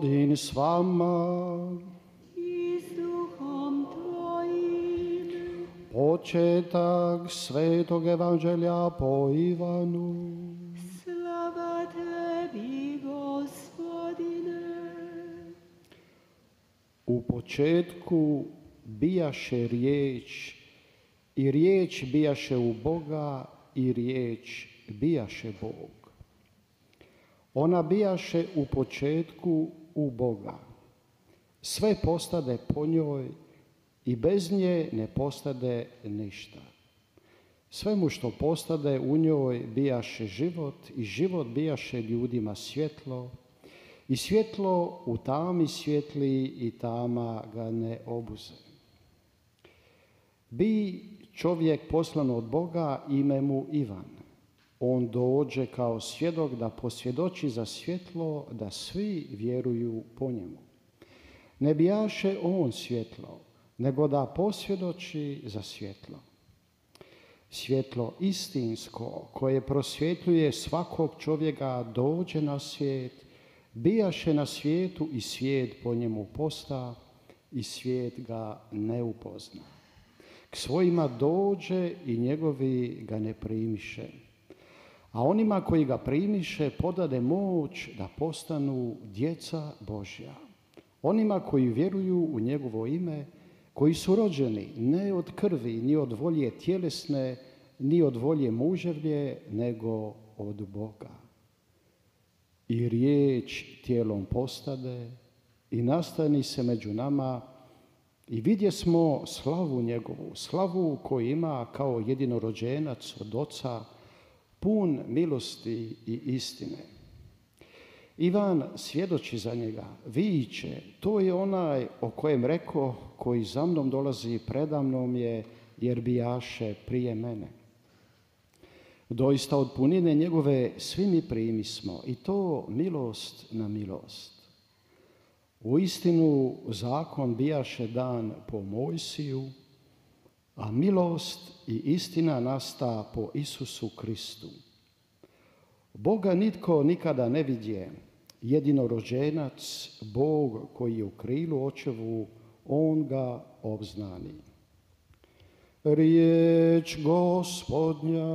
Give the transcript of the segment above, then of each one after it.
Gospodin s vama. I duhom tvojim. Početak svetog evanđelja po Ivanu. Slava tebi, Gospodine. U početku bijaše riječ i riječ bijaše u Boga i riječ bijaše Bog. Ona bijaše u početku u Boga. Sve postade po njoj i bez nje ne postade ništa. Svemu što postade u njoj bijaše život i život bijaše ljudima svjetlo i svjetlo u tami svjetli i tama ga ne obuze. Bi čovjek poslan od Boga ime mu Ivan on dođe kao svjedok da posvjedoči za svjetlo da svi vjeruju po njemu. Ne bijaše on svjetlo, nego da posvjedoči za svjetlo. Svjetlo istinsko koje prosvjetljuje svakog čovjeka dođe na svijet, bijaše na svijetu i svijet po njemu posta i svijet ga ne upozna. K svojima dođe i njegovi ga ne primiše a onima koji ga primiše podade moć da postanu djeca Božja. Onima koji vjeruju u njegovo ime, koji su rođeni ne od krvi, ni od volje tjelesne, ni od volje muževlje, nego od Boga. I riječ tijelom postade i nastani se među nama i vidje smo slavu njegovu, slavu koju ima kao jedinorođenac od oca, pun milosti i istine. Ivan svjedoči za njega, viće, to je onaj o kojem reko, koji za mnom dolazi predamnom je, jer jaše prije mene. Doista od punine njegove svi mi smo, i to milost na milost. U istinu zakon bijaše dan po Mojsiju, a milost i istina nasta po Isusu Kristu. Boga nitko nikada ne vidje, jedino rođenac, Bog koji je u krilu očevu, on ga obznani. Riječ gospodnja.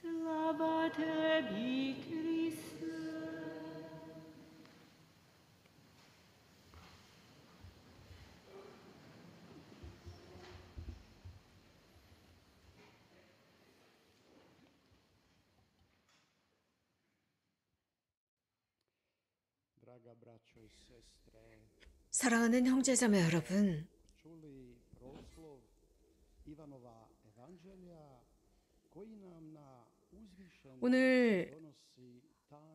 Slava tebi, 사랑하는 형제자매 여러분, 오늘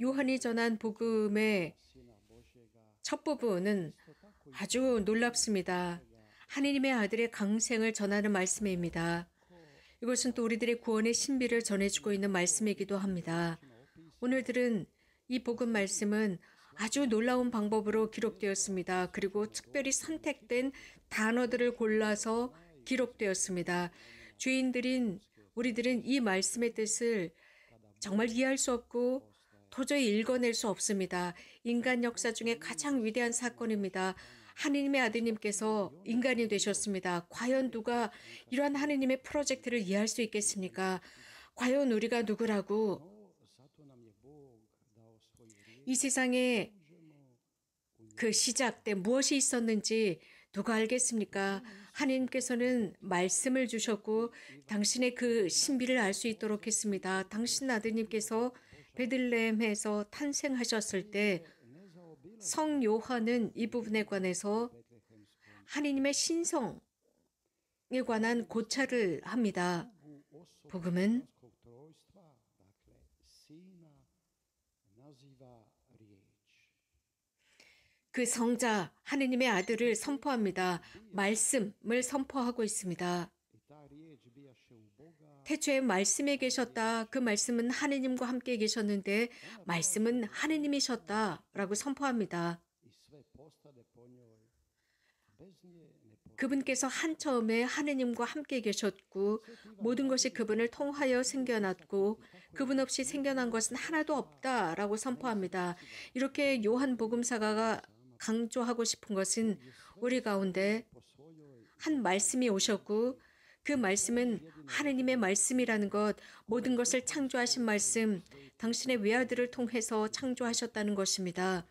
요한이 전한 복음의 첫 부분은 아주 놀랍습니다. 하느님의 아들의 강생을 전하는 말씀입니다. 이것은 또 우리들의 구원의 신비를 전해주고 있는 말씀이기도 합니다. 오늘 들은 이 복음 말씀은 아주 놀라운 방법으로 기록되었습니다. 그리고 특별히 선택된 단어들을 골라서 기록되었습니다. 주인들인 우리들은 이 말씀의 뜻을 정말 이해할 수 없고 도저히 읽어낼 수 없습니다. 인간 역사 중에 가장 위대한 사건입니다. 하느님의 아드님께서 인간이 되셨습니다. 과연 누가 이러한 하느님의 프로젝트를 이해할 수 있겠습니까? 과연 우리가 누구라고 이 세상에 그 시작 때 무엇이 있었는지 누가 알겠습니까? 하나님께서는 말씀을 주셨고 당신의 그 신비를 알 수 있도록 했습니다. 당신 아드님께서 베들레헴에서 탄생하셨을 때 성 요한은 이 부분에 관해서 하나님의 신성에 관한 고찰을 합니다. 복음은 그 성자 하느님의 아들을 선포합니다. 말씀을 선포하고 있습니다. 태초에 말씀에 계셨다. 그 말씀은 하느님과 함께 계셨는데 말씀은 하느님이셨다라고 선포합니다. 그분께서 한처음에 하느님과 함께 계셨고 모든 것이 그분을 통하여 생겨났고 그분 없이 생겨난 것은 하나도 없다라고 선포합니다. 이렇게 요한복음사가 강조하고 싶은 것은 우리 가운데 한 말씀이 오셨고 그 말씀은 하느님의 말씀이라는 것, 모든 것을 창조하신 말씀, 당신의 외아들을 통해서 창조하셨다는 것입니다.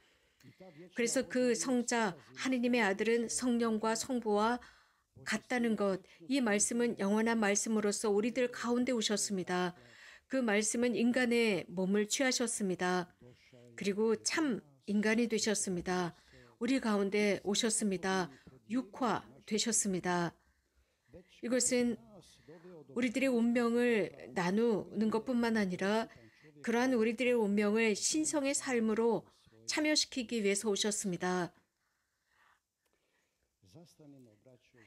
그래서 그 성자, 하느님의 아들은 성령과 성부와 같다는 것, 이 말씀은 영원한 말씀으로서 우리들 가운데 오셨습니다. 그 말씀은 인간의 몸을 취하셨습니다. 그리고 참 인간이 되셨습니다. 우리 가운데 오셨습니다. 육화 되셨습니다. 이것은 우리들의 운명을 나누는 것뿐만 아니라 그러한 우리들의 운명을 신성의 삶으로 참여시키기 위해서 오셨습니다.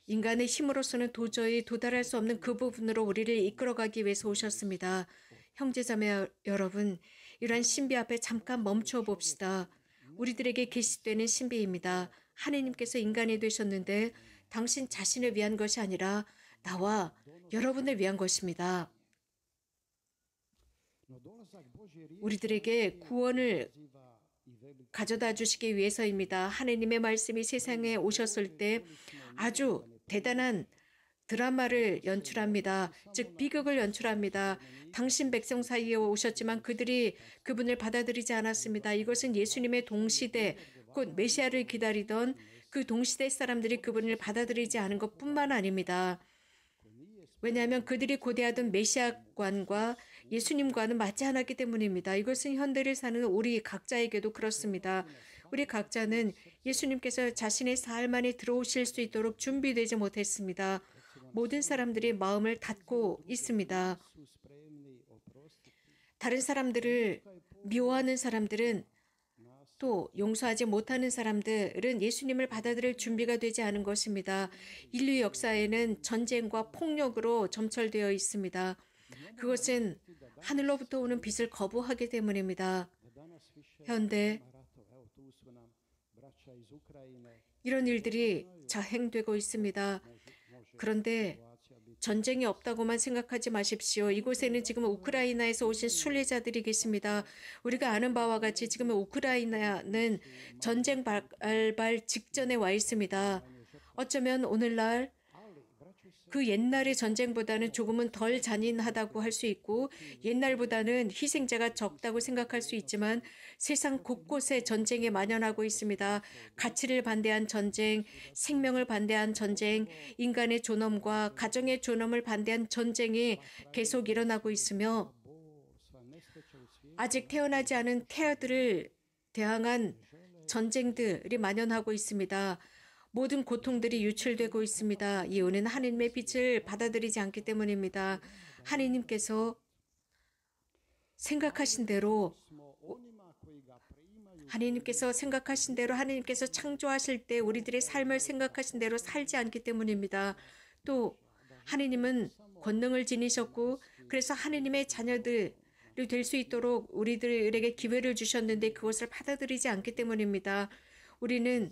인간의 힘으로서는 도저히 도달할 수 없는 그 부분으로 우리를 이끌어가기 위해서 오셨습니다. 형제자매 여러분, 이러한 신비 앞에 잠깐 멈춰 봅시다. 우리들에게 계시되는 신비입니다. 하느님께서 인간이 되셨는데 당신 자신을 위한 것이 아니라 나와 여러분을 위한 것입니다. 우리들에게 구원을 가져다 주시기 위해서입니다. 하느님의 말씀이 세상에 오셨을 때 아주 대단한 드라마를 연출합니다. 즉 비극을 연출합니다. 당신 백성 사이에 오셨지만 그들이 그분을 받아들이지 않았습니다. 이것은 예수님의 동시대 곧 메시아를 기다리던 그 동시대 사람들이 그분을 받아들이지 않은 것뿐만 아닙니다. 왜냐하면 그들이 고대하던 메시아관과 예수님과는 맞지 않았기 때문입니다. 이것은 현대를 사는 우리 각자에게도 그렇습니다. 우리 각자는 예수님께서 자신의 삶 안에 들어오실 수 있도록 준비되지 못했습니다. 모든 사람들이 마음을 닫고 있습니다. 다른 사람들을 미워하는 사람들은 또 용서하지 못하는 사람들은 예수님을 받아들일 준비가 되지 않은 것입니다. 인류 역사에는 전쟁과 폭력으로 점철되어 있습니다. 그것은 하늘로부터 오는 빛을 거부하기 때문입니다. 현대 이런 일들이 자행되고 있습니다. 그런데 전쟁이 없다고만 생각하지 마십시오. 이곳에는 지금 우크라이나에서 오신 순례자들이 계십니다. 우리가 아는 바와 같이 지금 우크라이나는 전쟁 발발 직전에 와 있습니다. 어쩌면 오늘날 그 옛날의 전쟁보다는 조금은 덜 잔인하다고 할 수 있고 옛날보다는 희생자가 적다고 생각할 수 있지만 세상 곳곳에 전쟁에 만연하고 있습니다. 가치를 반대한 전쟁, 생명을 반대한 전쟁, 인간의 존엄과 가정의 존엄을 반대한 전쟁이 계속 일어나고 있으며 아직 태어나지 않은 태아들을 대항한 전쟁들이 만연하고 있습니다. 모든 고통들이 유출되고 있습니다. 이유는 하느님의 빛을 받아들이지 않기 때문입니다. 하느님께서 생각하신 대로 하느님께서 생각하신 대로 하느님께서 창조하실 때 우리들의 삶을 생각하신 대로 살지 않기 때문입니다. 또 하느님은 권능을 지니셨고 그래서 하느님의 자녀들이 될수 있도록 우리들에게 기회를 주셨는데 그것을 받아들이지 않기 때문입니다. 우리는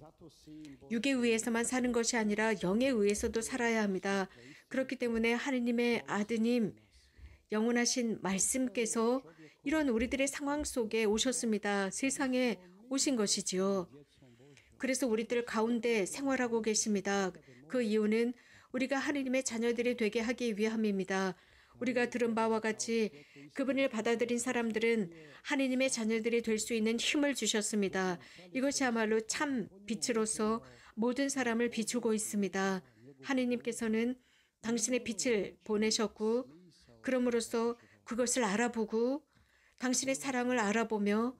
육의위에서만 사는 것이 아니라 영의위에서도 살아야 합니다. 그렇기 때문에 하느님의 아드님, 영원하신 말씀께서 이런 우리들의 상황 속에 오셨습니다. 세상에 오신 것이지요. 그래서 우리들 가운데 생활하고 계십니다. 그 이유는 우리가 하느님의 자녀들이 되게 하기 위함입니다. 우리가 들은 바와 같이 그분을 받아들인 사람들은 하느님의 자녀들이 될 수 있는 힘을 주셨습니다. 이것이야말로 참 빛으로서 모든 사람을 비추고 있습니다. 하느님께서는 당신의 빛을 보내셨고 그럼으로써 그것을 알아보고 당신의 사랑을 알아보며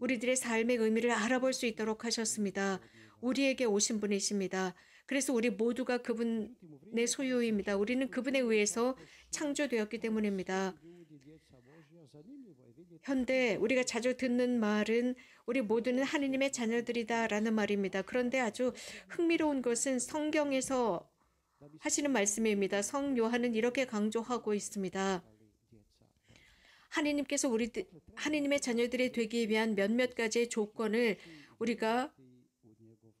우리들의 삶의 의미를 알아볼 수 있도록 하셨습니다. 우리에게 오신 분이십니다. 그래서 우리 모두가 그분의 소유입니다. 우리는 그분에 의해서 창조되었기 때문입니다. 현대 우리가 자주 듣는 말은 우리 모두는 하느님의 자녀들이다라는 말입니다. 그런데 아주 흥미로운 것은 성경에서 하시는 말씀입니다. 성 요한은 이렇게 강조하고 있습니다. 하느님께서 우리 하느님의 자녀들이 되기 위한 몇몇 가지의 조건을 우리가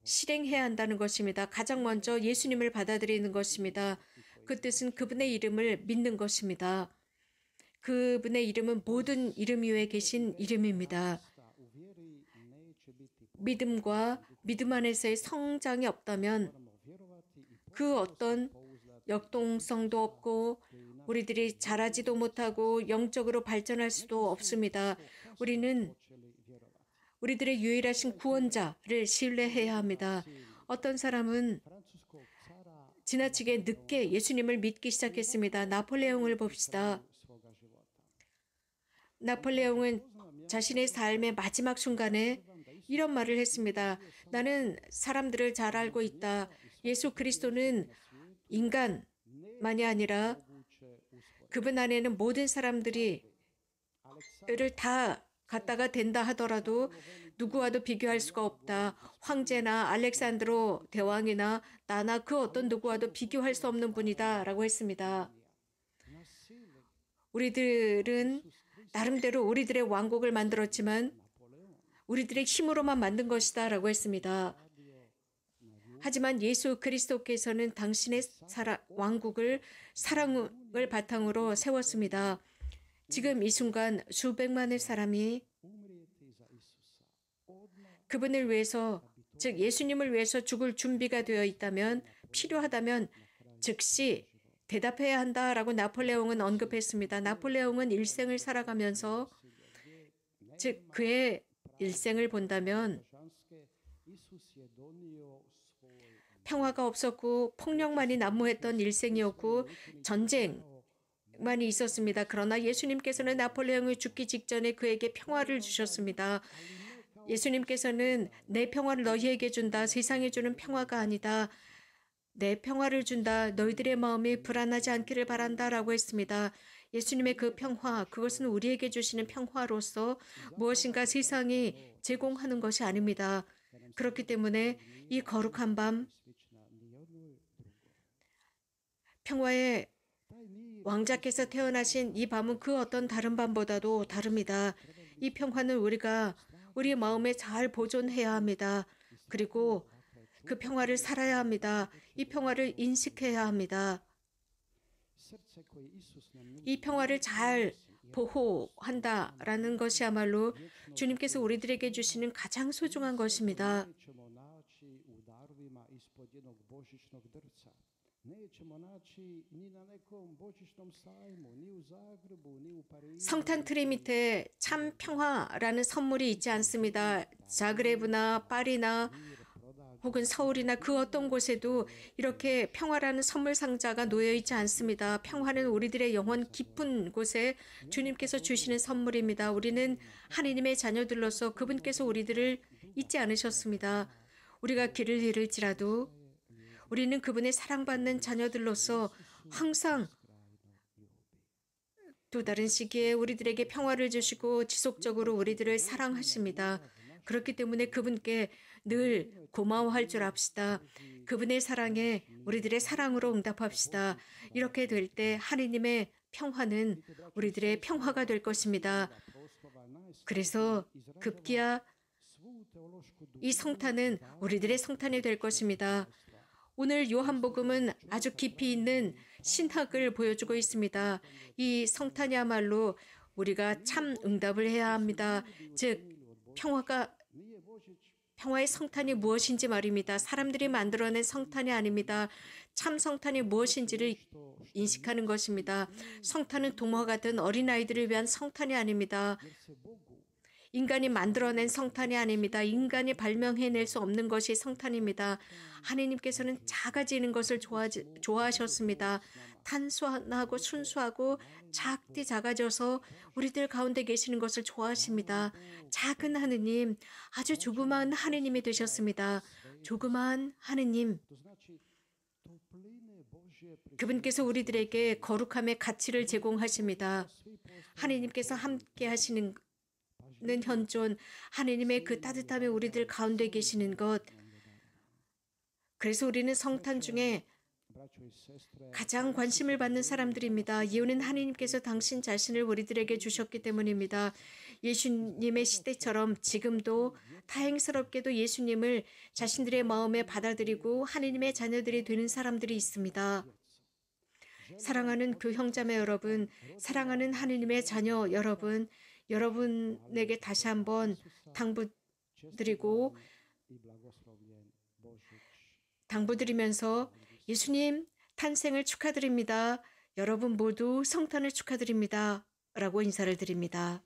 어. 실행해야 한다는 것입니다. 가장 먼저 예수님을 받아들이는 것입니다. 그 뜻은 그분의 이름을 믿는 것입니다. 그분의 이름은 모든 이름 위에 계신 이름입니다. 믿음과 믿음 안에서의 성장이 없다면 그 어떤 역동성도 없고 우리들이 자라지도 못하고 영적으로 발전할 수도 없습니다. 우리는 우리들의 유일하신 구원자를 신뢰해야 합니다. 어떤 사람은 지나치게 늦게 예수님을 믿기 시작했습니다. 나폴레옹을 봅시다. 나폴레옹은 자신의 삶의 마지막 순간에 이런 말을 했습니다. 나는 사람들을 잘 알고 있다. 예수 그리스도는 인간만이 아니라 그분 안에는 모든 사람들이 를다 갔다가 된다 하더라도 누구와도 비교할 수가 없다. 황제나 알렉산드로 대왕이나 나나 그 어떤 누구와도 비교할 수 없는 분이다. 라고 했습니다. 우리들은 나름대로 우리들의 왕국을 만들었지만 우리들의 힘으로만 만든 것이다. 라고 했습니다. 하지만 예수 그리스도께서는 당신의 사랑, 왕국을 사랑을 바탕으로 세웠습니다. 지금 이 순간 수백만의 사람이 그분을 위해서 즉 예수님을 위해서 죽을 준비가 되어 있다면 필요하다면 즉시 대답해야 한다라고 나폴레옹은 언급했습니다. 나폴레옹은 일생을 살아가면서 즉 그의 일생을 본다면 평화가 없었고 폭력만이 난무했던 일생이었고 전쟁 많이 있었습니다. 그러나 예수님께서는 나폴레옹이 죽기 직전에 그에게 평화를 주셨습니다. 예수님께서는 내 평화를 너희에게 준다. 세상에 주는 평화가 아니다. 내 평화를 준다. 너희들의 마음이 불안하지 않기를 바란다. 라고 했습니다. 예수님의 그 평화, 그것은 우리에게 주시는 평화로서 무엇인가 세상이 제공하는 것이 아닙니다. 그렇기 때문에 이 거룩한 밤, 평화의 왕자께서 태어나신 이 밤은 그 어떤 다른 밤보다도 다릅니다. 이 평화는 우리가 우리 마음에 잘 보존해야 합니다. 그리고 그 평화를 살아야 합니다. 이 평화를 인식해야 합니다. 이 평화를 잘 보호한다라는 것이야말로 주님께서 우리들에게 주시는 가장 소중한 것입니다. 성탄 트리 밑에 참 평화라는 선물이 있지 않습니다. 자그레브나 파리나 혹은 서울이나 그 어떤 곳에도 이렇게 평화라는 선물 상자가 놓여 있지 않습니다. 평화는 우리들의 영혼 깊은 곳에 주님께서 주시는 선물입니다. 우리는 하느님의 자녀들로서 그분께서 우리들을 잊지 않으셨습니다. 우리가 길을 잃을지라도 우리는 그분의 사랑받는 자녀들로서 항상 또 다른 시기에 우리들에게 평화를 주시고 지속적으로 우리들을 사랑하십니다. 그렇기 때문에 그분께 늘 고마워할 줄 압시다. 그분의 사랑에 우리들의 사랑으로 응답합시다. 이렇게 될 때 하느님의 평화는 우리들의 평화가 될 것입니다. 그래서 급기야 이 성탄은 우리들의 성탄이 될 것입니다. 오늘 요한복음은 아주 깊이 있는 신학을 보여주고 있습니다. 이 성탄이야말로 우리가 참 응답을 해야 합니다. 즉 평화가 평화의 성탄이 무엇인지 말입니다. 사람들이 만들어낸 성탄이 아닙니다. 참 성탄이 무엇인지를 인식하는 것입니다. 성탄은 동화 같은 어린아이들을 위한 성탄이 아닙니다. 인간이 만들어낸 성탄이 아닙니다. 인간이 발명해낼 수 없는 것이 성탄입니다. 하느님께서는 작아지는 것을 좋아, 좋아하셨습니다. 탄수하고 순수하고 작디 작아져서 우리들 가운데 계시는 것을 좋아하십니다. 작은 하느님, 아주 조그만 하느님이 되셨습니다. 조그만 하느님. 그분께서 우리들에게 거룩함의 가치를 제공하십니다. 하느님께서 함께 하시는 있는 현존 하느님의 그 따뜻함이 우리들 가운데 계시는 것. 그래서 우리는 성탄 중에 가장 관심을 받는 사람들입니다. 이유는 하느님께서 당신 자신을 우리들에게 주셨기 때문입니다. 예수님의 시대처럼 지금도 다행스럽게도 예수님을 자신들의 마음에 받아들이고 하느님의 자녀들이 되는 사람들이 있습니다. 사랑하는 교형자매 여러분, 사랑하는 하느님의 자녀 여러분, 여러분에게 다시 한번 당부드리고 당부드리면서 예수님 탄생을 축하드립니다. 여러분 모두 성탄을 축하드립니다. 라고 인사를 드립니다.